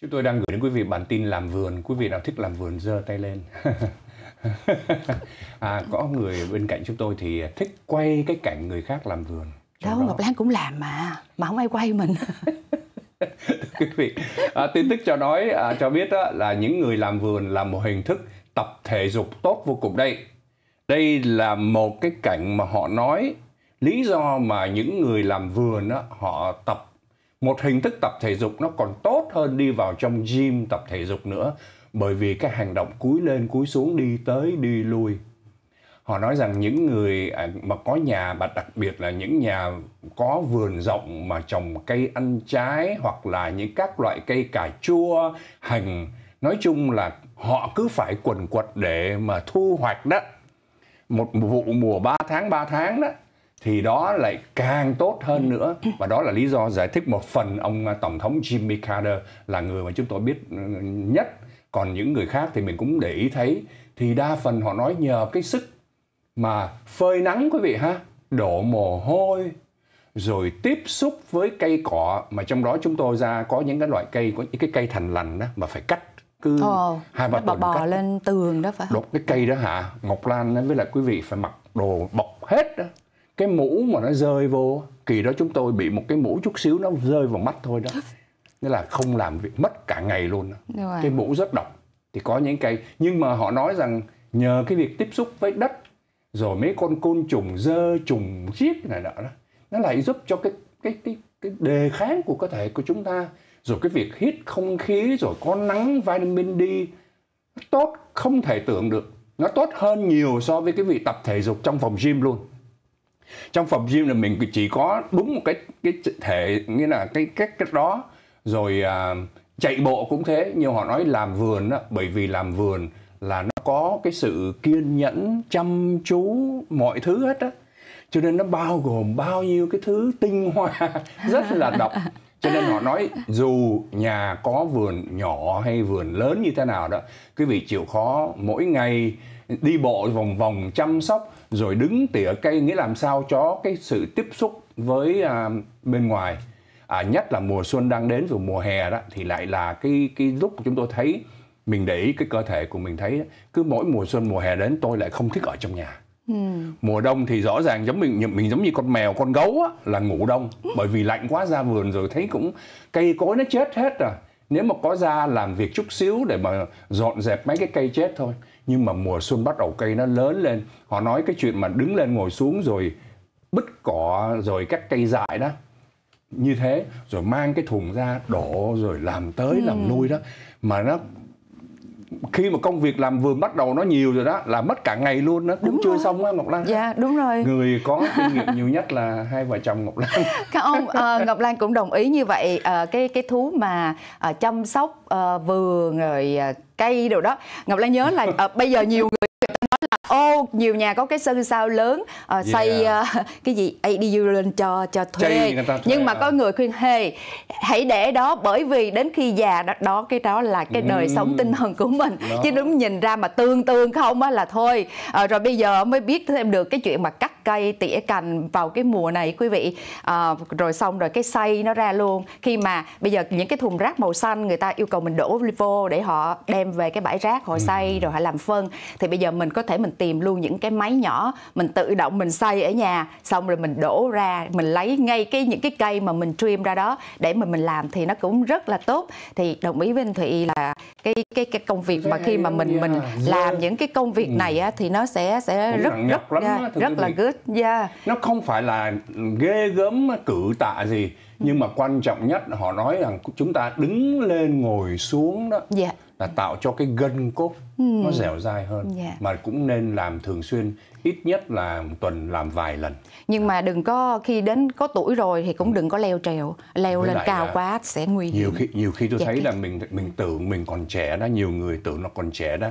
Chúng tôi đang gửi đến quý vị bản tin làm vườn. Quý vị nào thích làm vườn giơ tay lên. à, có người bên cạnh chúng tôi thì thích quay cái cảnh người khác làm vườn. Đâu, đó. Ngọc Lan cũng làm mà, mà không ai quay mình. quý vị, à, tin tức cho nói à, cho biết đó, là những người làm vườn là một hình thức tập thể dục tốt vô cùng đây. Đây là một cái cảnh mà họ nói lý do mà những người làm vườn đó, họ tập một hình thức tập thể dục nó còn tốt hơn đi vào trong gym tập thể dục nữa bởi vì cái hành động cúi lên cúi xuống đi tới đi lui họ nói rằng những người à, mà có nhà và đặc biệt là những nhà có vườn rộng mà trồng cây ăn trái hoặc là những các loại cây cà chua hành nói chung là họ cứ phải quần quật để mà thu hoạch đó một vụ mùa 3 tháng 3 tháng đó thì đó lại càng tốt hơn nữa và đó là lý do giải thích một phần ông tổng thống Jimmy Carter là người mà chúng tôi biết ừ, nhất còn những người khác thì mình cũng để ý thấy thì đa phần họ nói nhờ cái sức mà phơi nắng quý vị ha đổ mồ hôi rồi tiếp xúc với cây cỏ mà trong đó chúng tôi ra có những cái loại cây có những cái cây thành lành đó mà phải cắt cứ Ồ, hai ba tuần bò cắt. lên tường đó phải không? Đột cái cây đó hả Ngọc Lan với lại quý vị phải mặc đồ bọc hết đó cái mũ mà nó rơi vô kỳ đó chúng tôi bị một cái mũ chút xíu nó rơi vào mắt thôi đó nghĩa là không làm việc mất cả ngày luôn cái mũ rất độc thì có những cái nhưng mà họ nói rằng nhờ cái việc tiếp xúc với đất rồi mấy con côn trùng dơ trùng giết này nọ đó nó lại giúp cho cái cái cái cái đề kháng của cơ thể của chúng ta rồi cái việc hít không khí rồi có nắng vitamin D tốt không thể tưởng được nó tốt hơn nhiều so với cái việc tập thể dục trong phòng gym luôn trong phòng gym là mình chỉ có đúng một cái cái thể nghĩa là cái cách cách đó rồi à, chạy bộ cũng thế như họ nói làm vườn đó, bởi vì làm vườn là nó có cái sự kiên nhẫn chăm chú mọi thứ hết á cho nên nó bao gồm bao nhiêu cái thứ tinh hoa rất là độc cho nên họ nói dù nhà có vườn nhỏ hay vườn lớn như thế nào đó quý vị chịu khó mỗi ngày đi bộ vòng vòng chăm sóc rồi đứng tỉa cây nghĩa làm sao cho cái sự tiếp xúc với à, bên ngoài à, nhất là mùa xuân đang đến rồi mùa hè đó thì lại là cái cái lúc chúng tôi thấy mình để ý cái cơ thể của mình thấy cứ mỗi mùa xuân mùa hè đến tôi lại không thích ở trong nhà Ừ. mùa đông thì rõ ràng giống mình mình giống như con mèo con gấu á, là ngủ đông ừ. bởi vì lạnh quá ra vườn rồi thấy cũng cây cối nó chết hết rồi à. nếu mà có ra làm việc chút xíu để mà dọn dẹp mấy cái cây chết thôi nhưng mà mùa xuân bắt đầu cây nó lớn lên họ nói cái chuyện mà đứng lên ngồi xuống rồi bứt cỏ rồi cắt cây dại đó như thế rồi mang cái thùng ra đổ rồi làm tới ừ. làm lui đó mà nó khi mà công việc làm vườn bắt đầu nó nhiều rồi đó là mất cả ngày luôn đó, đúng chưa xong á ngọc lan dạ đúng rồi người có kinh nghiệm nhiều nhất là hai vợ chồng ngọc lan các ông à, ngọc lan cũng đồng ý như vậy à, cái cái thú mà à, chăm sóc à, vườn rồi à, cây đồ đó ngọc lan nhớ là à, bây giờ nhiều người người ta nói là ô oh, nhiều nhà có cái sân sau lớn uh, yeah. xây uh, cái gì ADU lên cho cho thuê, nhưng mà à. có người khuyên hề hãy để đó bởi vì đến khi già đó, đó cái đó là cái đời mm. sống tinh thần của mình đó. chứ đúng nhìn ra mà tương tương không á là thôi uh, rồi bây giờ mới biết thêm được cái chuyện mà cách cây tỉa cành vào cái mùa này quý vị à, rồi xong rồi cái xay nó ra luôn khi mà bây giờ những cái thùng rác màu xanh người ta yêu cầu mình đổ vô để họ đem về cái bãi rác họ xay ừ. rồi họ làm phân thì bây giờ mình có thể mình tìm luôn những cái máy nhỏ mình tự động mình xay ở nhà xong rồi mình đổ ra mình lấy ngay cái những cái cây mà mình trim ra đó để mà mình làm thì nó cũng rất là tốt thì đồng ý với anh thụy là cái cái cái công việc mà khi mà mình mình làm những cái công việc này á, thì nó sẽ sẽ rất rất rất là good yeah. nó không phải là ghê gớm cử tạ gì nhưng mà quan trọng nhất họ nói rằng chúng ta đứng lên ngồi xuống đó yeah. Dạ. là tạo cho cái gân cốt ừ. nó dẻo dai hơn yeah. Dạ. mà cũng nên làm thường xuyên ít nhất là một tuần làm vài lần nhưng mà đừng có khi đến có tuổi rồi thì cũng ừ. đừng có leo trèo leo Với lên cao quá sẽ nguy hiểm nhiều khi nhiều khi tôi dạ thấy cái... Dạ. là mình mình tưởng mình còn trẻ đó nhiều người tưởng nó còn trẻ đó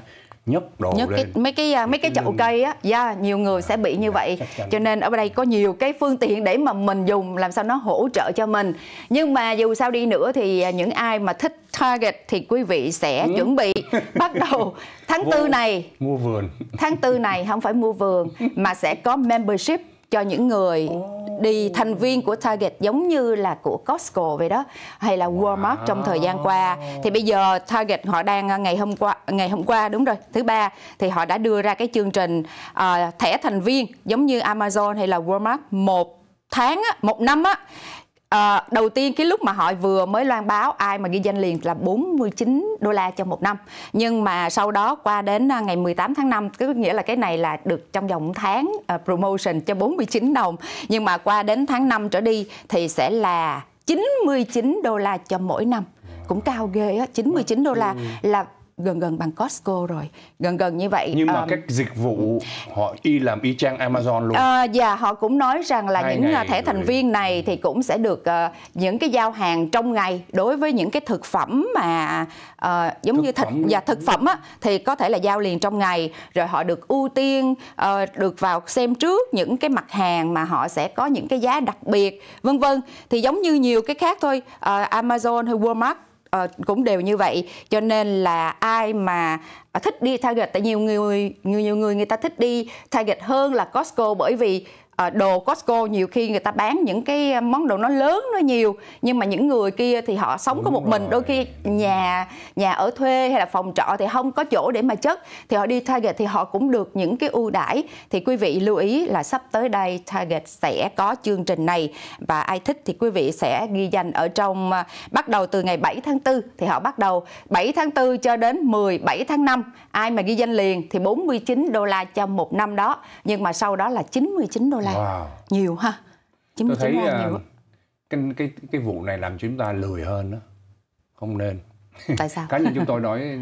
nhấc đồ nhấc lên. Cái, mấy cái à, mấy, cái, cái chậu lưng. cây á yeah, dạ, nhiều người à, sẽ bị như dạ, vậy cho nên ở đây có nhiều cái phương tiện để mà mình dùng làm sao nó hỗ trợ cho mình nhưng mà dù sao đi nữa thì à, những ai mà thích target thì quý vị sẽ ừ. chuẩn bị bắt đầu tháng tư này mua vườn tháng tư này không phải mua vườn mà sẽ có membership cho những người đi thành viên của Target giống như là của Costco vậy đó hay là Walmart wow. trong thời gian qua thì bây giờ Target họ đang ờ, ngày hôm qua ngày hôm qua đúng rồi thứ ba thì họ đã đưa ra cái chương trình uh, thẻ thành viên giống như Amazon hay là Walmart một tháng một năm á À, đầu tiên cái lúc mà họ vừa mới loan báo ai mà ghi danh liền là 49 đô la cho một năm nhưng mà sau đó qua đến ờ, ngày 18 tháng 5 có nghĩa là cái này là được trong vòng tháng uh, promotion cho 49 đồng nhưng mà qua đến tháng 5 trở đi thì sẽ là 99 đô la cho mỗi năm cũng cao ghê á 99 đô la ừ. là gần gần bằng Costco rồi gần gần như vậy nhưng mà um, các dịch vụ ừ. họ y làm y chang Amazon luôn Và ờ, uh, dạ họ cũng nói rằng là Hai những ờ, thẻ thành viên này thì cũng sẽ được uh, những cái giao hàng trong ngày đối với những cái thực phẩm mà uh, giống thực như thịt và dạ, thực phẩm á thì có thể là giao liền trong ngày rồi họ được ưu tiên uh, được vào xem trước những cái mặt hàng mà họ sẽ có những cái giá đặc biệt vân vân thì giống như nhiều cái khác thôi uh, Amazon hay Walmart Ờ, cũng đều như vậy cho nên là ai mà thích đi target tại nhiều người nhiều nhiều người người ta thích đi target hơn là Costco bởi vì Ờ, đồ Costco nhiều khi người ta bán những cái ờ, món đồ nó lớn nó nhiều nhưng mà những người kia thì họ sống Đúng có một rồi. mình đôi khi nhà nhà ở thuê hay là phòng trọ thì không có chỗ để mà chất thì họ đi Target thì họ cũng được những cái ưu đãi thì quý vị lưu ý là sắp tới đây Target sẽ có chương trình này và ai thích thì quý vị sẽ ghi danh ở trong ờ, bắt đầu từ ngày 7 tháng 4 thì họ bắt đầu 7 tháng 4 cho đến 17 tháng 5 ai mà ghi danh liền thì 49 đô la cho một năm đó nhưng mà sau đó là 99 đô la là wow. nhiều ha chính tôi thấy là ờ, nhiều. cái cái cái vụ này làm chúng ta lười hơn đó không nên tại sao cá nhân chúng tôi nói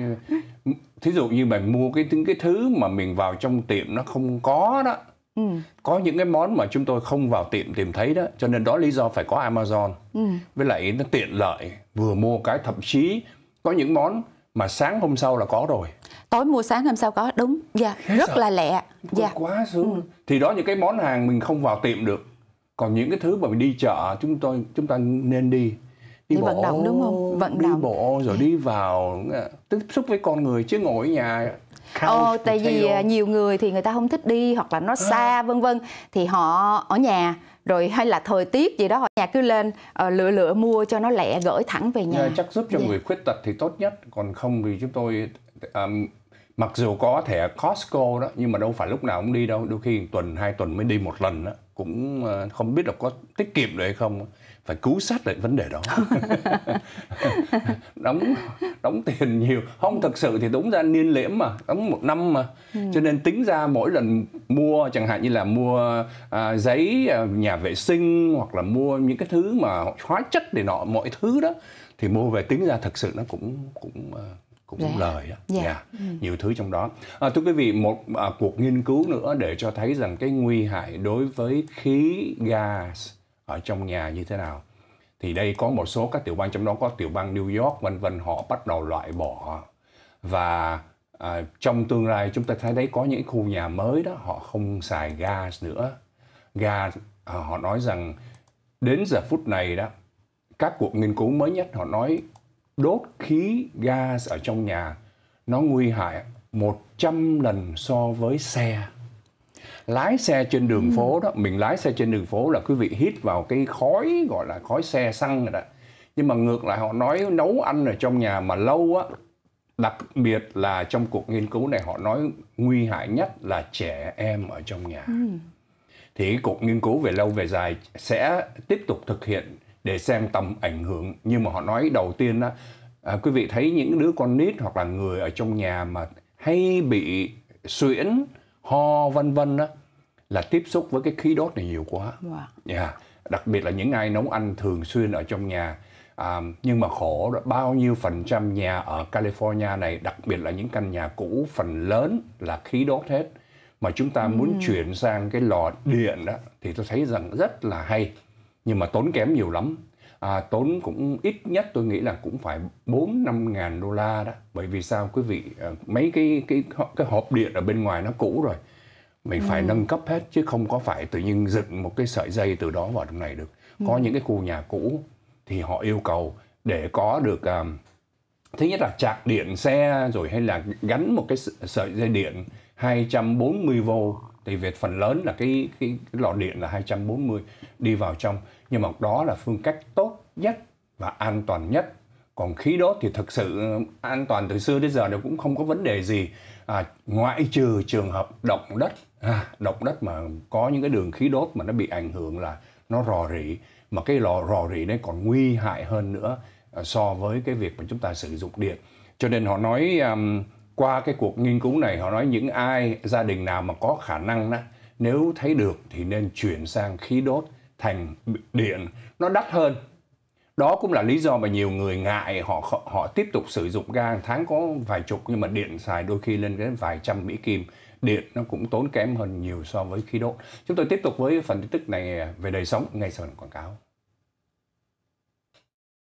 thí dụ như mình mua cái những cái thứ mà mình vào trong tiệm nó không có đó ừ. có những cái món mà chúng tôi không vào tiệm tìm thấy đó cho nên đó lý do phải có amazon ừ. với lại nó tiện lợi vừa mua cái thậm chí có những món mà sáng hôm sau là có rồi tối mua sáng hôm sau có đúng dạ Thế rất à? là lẹ Vượt dạ quá sướng ừ. thì đó những cái món hàng mình không vào tiệm được còn những cái thứ mà mình đi chợ chúng tôi chúng ta nên đi đi, đi bộ, vận động đúng không vận đi động bộ rồi đi vào à, tiếp xúc với con người chứ ngồi ở nhà Ờ, tại vì à, nhiều người thì người ta không thích đi hoặc là nó à. xa vân vân thì họ ở nhà rồi hay là thời tiết gì đó họ nhà cứ lên uh, lựa lựa mua cho nó lẹ gửi thẳng về nhà. Dạ, chắc giúp cho yeah. Dạ. người khuyết tật thì tốt nhất còn không thì chúng tôi um, mặc dù có thẻ Costco đó nhưng mà đâu phải lúc nào cũng đi đâu đôi khi tuần hai tuần mới đi một lần đó cũng ờ, không biết là có tiết kiệm được hay không phải cứu sát lại vấn đề đó đóng đóng tiền nhiều không thực sự thì đúng ra niên liễm mà đóng một năm mà ừ. cho nên tính ra mỗi lần mua chẳng hạn như là mua à, giấy à, nhà vệ sinh hoặc là mua những cái thứ mà hóa chất để nọ mọi thứ đó thì mua về tính ra thực sự nó cũng cũng ờ, cũng dạ. lời đó dạ. Yeah. Dạ. Ừ. nhiều thứ trong đó à, thưa quý vị một à, cuộc nghiên cứu nữa để cho thấy rằng cái nguy hại đối với khí gas ở trong nhà như thế nào thì đây có một số các tiểu bang trong đó có tiểu bang New York vân vân họ bắt đầu loại bỏ và à, trong tương lai chúng ta thấy đấy có những khu nhà mới đó họ không xài gas nữa gas à, họ nói rằng đến giờ phút này đó các cuộc nghiên cứu mới nhất họ nói đốt khí gas ở trong nhà nó nguy hại 100 lần so với xe lái xe trên đường ừ. phố đó mình lái xe trên đường phố là quý vị hít vào cái khói gọi là khói xe xăng rồi đó nhưng mà ngược lại họ nói nấu ăn ở trong nhà mà lâu á đặc biệt là trong cuộc nghiên cứu này họ nói nguy hại nhất là trẻ em ở trong nhà ừ. thì cuộc nghiên cứu về lâu về dài sẽ tiếp tục thực hiện để xem tầm ảnh hưởng nhưng mà họ nói đầu tiên đó à, quý vị thấy những đứa con nít hoặc là người ở trong nhà mà hay bị suyễn ho vân vân đó là tiếp xúc với cái khí đốt này nhiều quá wow. Dạ. yeah. Dạ. đặc biệt là những ai nấu ăn thường xuyên ở trong nhà à, nhưng mà khổ đó bao nhiêu phần trăm nhà ở California này đặc biệt là những căn nhà cũ phần lớn là khí đốt hết mà chúng ta ừ. muốn chuyển sang cái lò điện đó thì tôi thấy rằng rất là hay nhưng mà tốn kém nhiều lắm à, tốn cũng ít nhất tôi nghĩ là cũng phải bốn năm ngàn đô la đó bởi vì sao quý vị à, mấy cái cái cái hộp điện ở bên ngoài nó cũ rồi mình ừ. phải nâng cấp hết chứ không có phải tự nhiên dựng một cái sợi dây từ đó vào trong này được có ừ. những cái khu nhà cũ thì họ yêu cầu để có được um, thứ nhất là chạc điện xe rồi hay là gắn một cái sợi dây điện 240V thì về phần lớn là cái, cái, cái lò điện là 240 đi vào trong nhưng mà đó là phương cách tốt nhất và an toàn nhất còn khí đốt thì thực sự an toàn từ xưa đến giờ nó cũng không có vấn đề gì à, ngoại trừ trường hợp động đất à, động đất mà có những cái đường khí đốt mà nó bị ảnh hưởng là nó rò rỉ mà cái lò rò rỉ đấy còn nguy hại hơn nữa à, so với cái việc mà chúng ta sử dụng điện cho nên họ nói um, qua cái cuộc nghiên cứu này họ nói những ai gia đình nào mà có khả năng đó nếu thấy được thì nên chuyển sang khí đốt thành điện nó đắt hơn đó cũng là lý do mà nhiều người ngại họ họ tiếp tục sử dụng ga tháng có vài chục nhưng mà điện xài đôi khi lên đến vài trăm mỹ kim điện nó cũng tốn kém hơn nhiều so với khí đốt chúng tôi tiếp tục với phần tin tức này về đời sống ngay sau quảng cáo